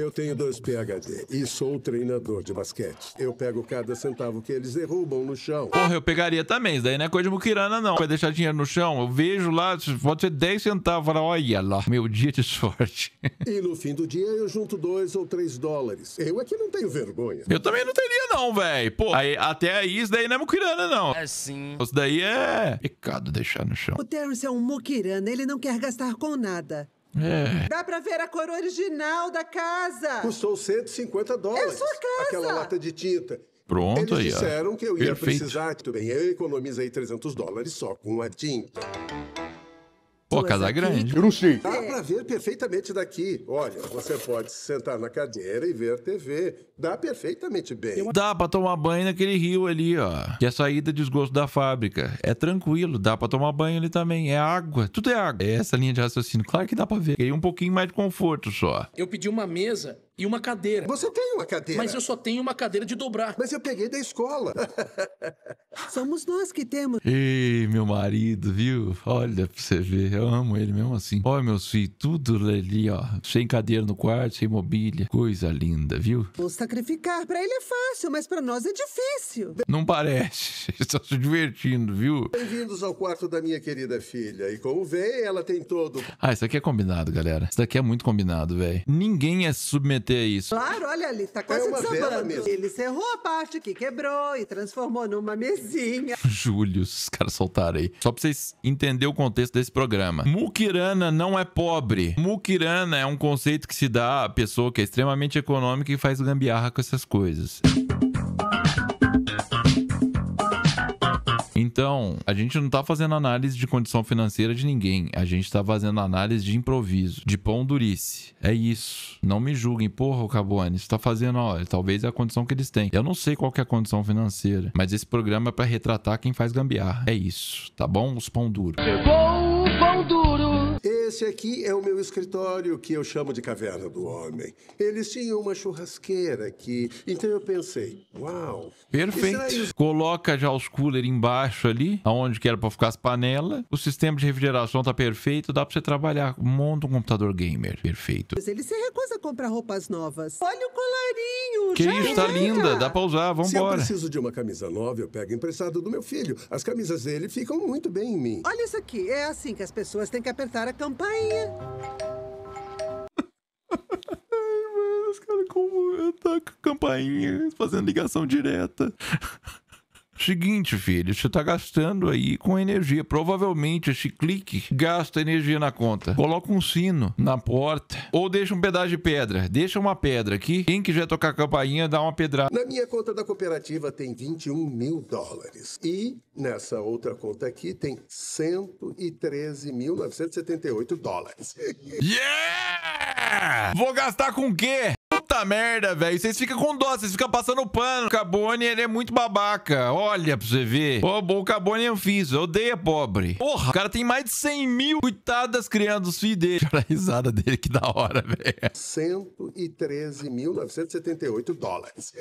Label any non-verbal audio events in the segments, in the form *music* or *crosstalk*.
Eu tenho dois PhD e sou treinador de basquete. Eu pego cada centavo que eles derrubam no chão. Porra, eu pegaria também. Isso daí não é coisa de muquirana, não. Vai deixar dinheiro no chão. Eu vejo lá, pode ser 10 centavos. olha lá, meu dia de sorte. *laughs* E no fim do dia eu junto dois ou três dólares. Eu aqui é não tenho vergonha. Eu também não teria, não, velho. Pô, aí, até aí isso daí não é muquirana, não. É sim. Isso daí é pecado deixar no chão. O Terrence é um muquirana. Ele não quer gastar com nada. É. Dá pra ver a cor original da casa. Custou 150 dólares. É a sua casa. Aquela lata de tinta. Pronto Eles aí, disseram ó. que eu ia Perfeito. precisar. Tudo bem, eu economizei 300 dólares só com a tinta. Pô, casa grande. Eu não sei. Dá para ver perfeitamente daqui. Olha, você pode se sentar na cadeira e ver TV. Dá perfeitamente bem. Dá para tomar banho naquele rio ali, ó. Que é a saída de esgoto da fábrica. É tranquilo, dá para tomar banho ali também. É água, tudo é água. É essa linha de raciocínio. Claro que dá para ver. Queria um pouquinho mais de conforto só. Eu pedi uma mesa e uma cadeira. Você tem uma cadeira. Mas eu só tenho uma cadeira de dobrar. Mas eu peguei da escola. *laughs* Somos nós que temos. Ei, meu marido, viu? Olha pra você ver, eu amo ele mesmo assim. Olha, meus filhos, tudo ali, ó. Sem cadeira no quarto, sem mobília. Coisa linda, viu? Vou sacrificar pra ele é fácil, mas pra nós é difícil. Não parece. *laughs* Está se divertindo, viu? Bem-vindos ao quarto da minha querida filha. E como vê, ela tem todo. Ah, isso aqui é combinado, galera. Isso daqui é muito combinado, velho. Ninguém é submetido submeter isso. Claro, olha ali, tá quase é desabando. Ele cerrou a parte que quebrou e transformou numa mesinha. *laughs* Júlio, os caras soltaram aí. Só pra vocês entenderem o contexto desse programa. Mukirana não é pobre. Mukirana é um conceito que se dá a pessoa que é extremamente econômica e faz gambiarra com essas coisas. Então, a gente não tá fazendo análise de condição financeira de ninguém. A gente tá fazendo análise de improviso, de pão durice. É isso. Não me julguem, porra, o Cabone, você tá fazendo, olha, talvez é a condição que eles têm. Eu não sei qual é a condição financeira, mas esse programa é para retratar quem faz gambiarra. É isso, tá bom? Os pão duro. Chegou! Esse aqui é o meu escritório, que eu chamo de Caverna do Homem. Eles tinham uma churrasqueira aqui. Então eu pensei, uau. Perfeito. Coloca já os cooler embaixo ali, aonde que era para ficar as panelas. O sistema de refrigeração tá perfeito, dá para você trabalhar. Monta um computador gamer. Perfeito. Ele se recusa a comprar roupas novas. Olha o colarinho. Que já isso, tá linda. Dá pra usar, vamos Se eu preciso de uma camisa nova, eu pego emprestado do meu filho. As camisas dele ficam muito bem em mim. Olha isso aqui. É assim que as pessoas têm que apertar a campainha. Ai, mano, os caras como tá com a campainha, fazendo ligação direta. Seguinte, filho, você está gastando aí com energia. Provavelmente esse clique gasta energia na conta. Coloca um sino na porta ou deixa um pedaço de pedra. Deixa uma pedra aqui. Quem quiser tocar a campainha, dá uma pedrada. Na minha conta da cooperativa tem 21 mil dólares. E nessa outra conta aqui tem 113.978 dólares. *laughs* Yeah! Vou gastar com o quê? merda, velho. Vocês ficam com dó, vocês ficam passando pano. O Cabone, ele é muito babaca. Olha pra você ver. Ô, bom, o Cabone é um fiso. Odeia pobre. Porra, o cara tem mais de 100 mil. coitadas criando crianças, filhos dele. *laughs* Olha a risada dele, que da hora, velho. 113.978 dólares.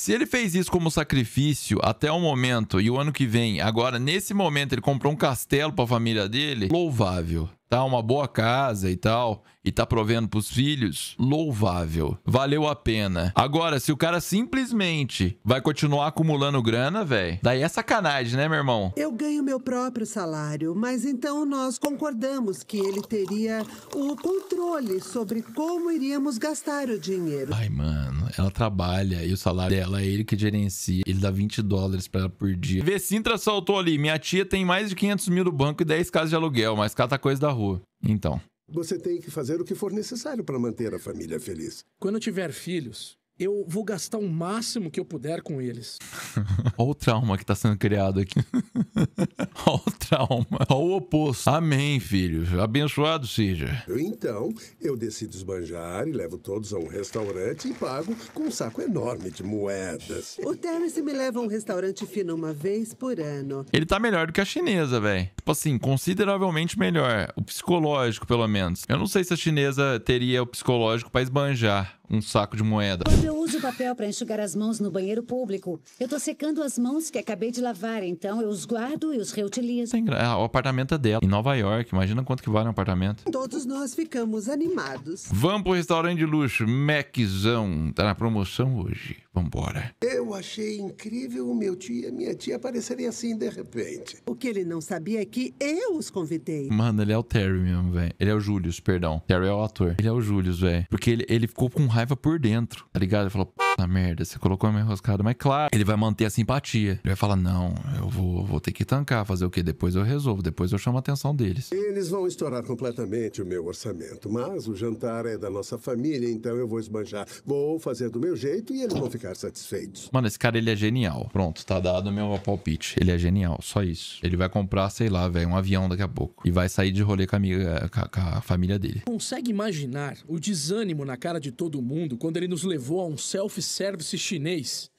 Se ele fez isso como sacrifício até o momento e o ano que vem, agora nesse momento ele comprou um castelo para a família dele, louvável tá uma boa casa e tal, e tá provendo pros filhos, louvável. Valeu a pena. Agora, se o cara simplesmente vai continuar acumulando grana, velho, daí é sacanagem, né, meu irmão? Eu ganho meu próprio salário, mas então nós concordamos que ele teria o controle sobre como iríamos gastar o dinheiro. Ai, mano, ela trabalha e o salário dela é ele que gerencia. Ele dá 20 dólares pra ela por dia. Vecintra soltou ali, minha tia tem mais de 500 mil no banco e 10 casas de aluguel, mas cata coisa da rua rua. Então. Você tem que fazer o que for necessário para manter a família feliz. Quando tiver filhos, eu vou gastar o máximo que eu puder com eles. *laughs* Olha o trauma que está sendo criado aqui. *laughs* Olha o trauma. Olha o oposto. Amém, filhos. Abençoado seja. Então, eu decido esbanjar e levo todos a um restaurante e pago com um saco enorme de moedas. O Terence me leva a um restaurante fino uma vez por ano. Ele tá melhor do que a chinesa, velho. Tipo assim, consideravelmente melhor. O psicológico, pelo menos. Eu não sei se a chinesa teria o psicológico para esbanjar um saco de moeda. Quando eu uso papel para enxugar as mãos no banheiro público, eu tô secando as mãos que acabei de lavar, então eu os guardo e os reutilizo. Ah, o apartamento é dela, em Nova York. Imagina quanto que vale um apartamento. Todos nós ficamos animados. Vamos pro restaurante de luxo, Maczão. Tá na promoção hoje. Vambora. Eu achei incrível o meu tio e minha tia aparecerem assim de repente. O que ele não sabia é que eu os convidei. Mano, ele é o Terry mesmo, velho. Ele é o Julius, perdão. Terry é o ator. Ele é o Julius, velho. Porque ele, ele ficou com raiva raiva por dentro, tá ligado? Ele falou, na merda, você colocou uma enroscada. Mas claro, ele vai manter a simpatia. Ele vai falar: não, eu vou, vou ter que tancar, fazer o quê? Depois eu resolvo, depois eu chamo a atenção deles. Eles vão estourar completamente o meu orçamento, mas o jantar é da nossa família, então eu vou esbanjar. Vou fazer do meu jeito e eles vão ficar satisfeitos. Mano, esse cara ele é genial. Pronto, tá dado meu palpite. Ele é genial, só isso. Ele vai comprar, sei lá, velho, um avião daqui a pouco. E vai sair de rolê com a, amiga, com com a família dele. Consegue imaginar o desânimo na cara de todo mundo quando ele nos levou a um selfie self-service chinês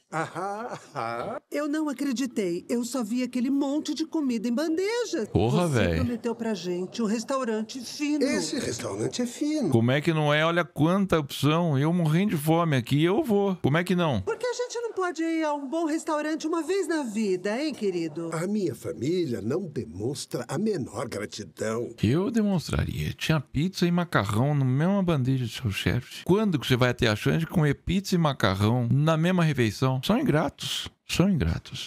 eu não acreditei. Eu só vi aquele monte de comida em bandeja. Porra, velho. Você prometeu pra gente um restaurante fino. Esse restaurante é fino. Como é que não é? Olha quanta opção. Eu morrendo de fome aqui, eu vou. Como é que não? Porque a gente não pode ir a um bom restaurante uma vez na vida, hein, querido? A minha família não demonstra a menor gratidão. Eu demonstraria. Tinha pizza e macarrão na mesma bandeja do seu chefe. Quando que você vai ter a chance de comer pizza e macarrão na mesma refeição? são ingratos, são ingratos.